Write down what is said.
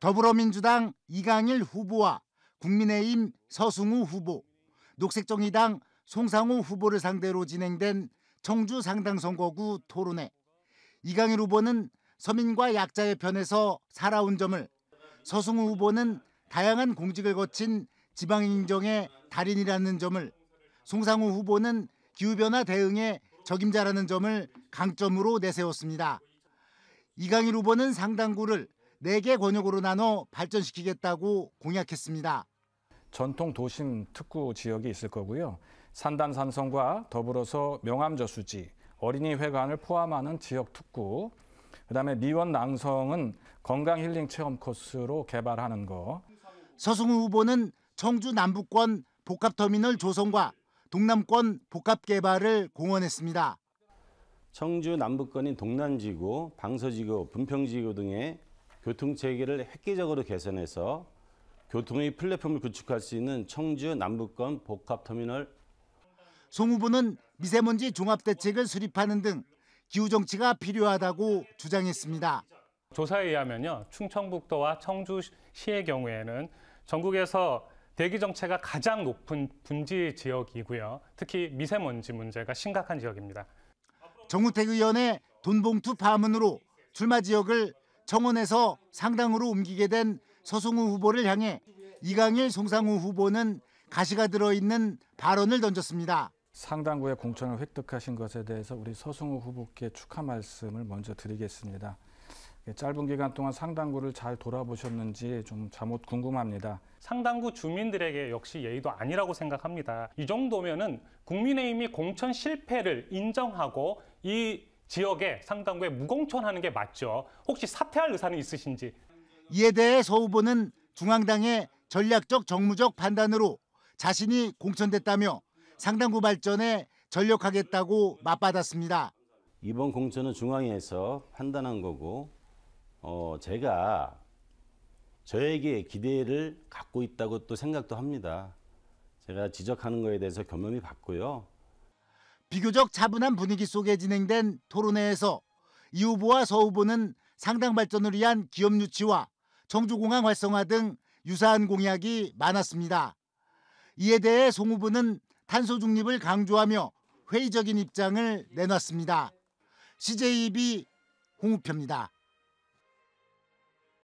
더불어민주당 이강일 후보와 국민의힘 서승우 후보, 녹색정의당 송상우 후보를 상대로 진행된 청주 상당 선거구 토론회. 이강일 후보는 서민과 약자의 편에서 살아온 점을 서승우 후보는 다양한 공직을 거친 지방인 정의 달인이라는 점을 송상우 후보는 기후변화 대응의 적임자라는 점을 강점으로 내세웠습니다. 이강일 후보는 상당구를 4개 권역으로 나눠 발전시키겠다고 공약했습니다. 전통 도심 특구 지역이 있을 거고요. 산단산성과 더불어서 명암저수지, 어린이회관을 포함하는 지역 특구, 그다음에 미원 낭성은 건강 힐링 체험 코스로 개발하는 거. 서승우 후보는 청주 남부권 복합터미널 조성과 동남권 복합개발을 공언했습니다. 청주 남부권인 동남지구, 방서지구, 분평지구 등의 교통 체계를 획기적으로 개선해서 교통의 플랫폼을 구축할 수 있는 청주 남북권 복합터미널. 송 후보는 미세먼지 종합대책을 수립하는 등 기후정치가 필요하다고 주장했습니다. 조사에 의하면요. 충청북도와 청주시의 경우에는 전국에서 대기 정체가 가장 높은 분지 지역이고요. 특히 미세먼지 문제가 심각한 지역입니다. 정우택 의원의 돈봉투 파문으로 출마 지역을 청원에서 상당으로 옮기게 된 서승우 후보를 향해 이강일 송상우 후보는 가시가 들어있는 발언을 던졌습니다. 상당구의 공천을 획득하신 것에 대해서 우리 서승우 후보께 축하 말씀을 먼저 드리겠습니다. 예, 짧은 기간 동안 상당구를 잘 돌아보셨는지 좀 잘못 궁금합니다. 상당구 주민들에게 역시 예의도 아니라고 생각합니다. 이정도면 국민의힘이 공천 실패를 인정하고 이 지역의상당구에 무공천하는 게 맞죠. 혹시 사퇴할 의사는 있으신지. 이에 대해 서 후보는 중앙당의 전략적 정무적 판단으로 자신이 공천됐다며 상당구 발전에 전력하겠다고 맞받았습니다. 이번 공천은 중앙에서 판단한 거고 어, 제가 저에게 기대를 갖고 있다고 또 생각도 합니다. 제가 지적하는 거에 대해서 겸허히 봤고요. 비교적 차분한 분위기 속에 진행된 토론회에서 이 후보와 서 후보는 상당 발전을 위한 기업 유치와 청주공항 활성화 등 유사한 공약이 많았습니다. 이에 대해 송 후보는 탄소 중립을 강조하며 회의적인 입장을 내놨습니다. CJB 홍우표입니다.